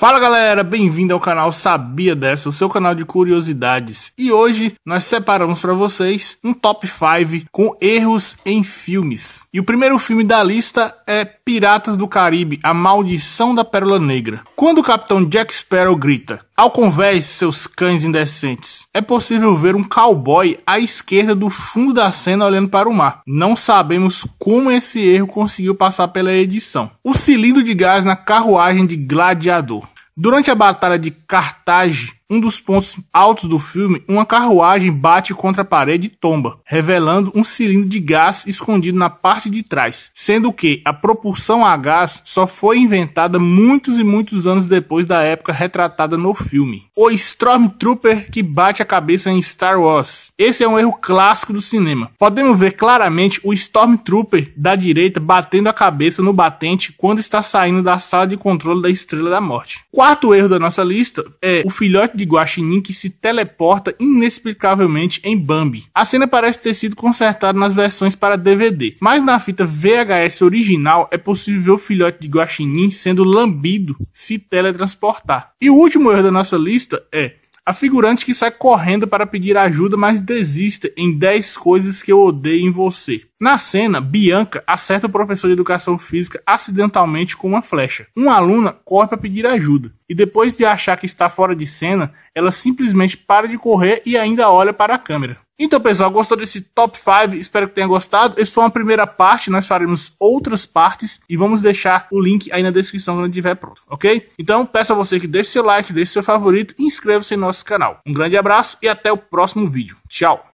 Fala galera, bem-vindo ao canal Sabia Dessa, o seu canal de curiosidades. E hoje nós separamos para vocês um top 5 com erros em filmes. E o primeiro filme da lista é Piratas do Caribe: A Maldição da Pérola Negra. Quando o capitão Jack Sparrow grita: Ao convés, seus cães indecentes, é possível ver um cowboy à esquerda do fundo da cena olhando para o mar. Não sabemos como esse erro conseguiu passar pela edição. O cilindro de gás na carruagem de Gladiador. Durante a Batalha de Carthage, um dos pontos altos do filme, uma carruagem bate contra a parede e tomba, revelando um cilindro de gás escondido na parte de trás, sendo que a propulsão a gás só foi inventada muitos e muitos anos depois da época retratada no filme. O Stormtrooper que bate a cabeça em Star Wars. Esse é um erro clássico do cinema. Podemos ver claramente o Stormtrooper da direita batendo a cabeça no batente quando está saindo da sala de controle da Estrela da Morte. Quarto erro da nossa lista é o filhote de guaxinim que se teleporta inexplicavelmente em Bambi. A cena parece ter sido consertada nas versões para DVD, mas na fita VHS original é possível ver o filhote de guaxinim sendo lambido se teletransportar. E o último erro da nossa lista é a figurante que sai correndo para pedir ajuda, mas desista em 10 coisas que eu odeio em você. Na cena, Bianca acerta o professor de educação física acidentalmente com uma flecha. Uma aluna corre para pedir ajuda e depois de achar que está fora de cena, ela simplesmente para de correr e ainda olha para a câmera. Então, pessoal, gostou desse top 5? Espero que tenha gostado. Essa foi uma primeira parte, nós faremos outras partes e vamos deixar o link aí na descrição quando estiver pronto, ok? Então, peço a você que deixe seu like, deixe seu favorito e inscreva-se em nosso canal. Um grande abraço e até o próximo vídeo. Tchau!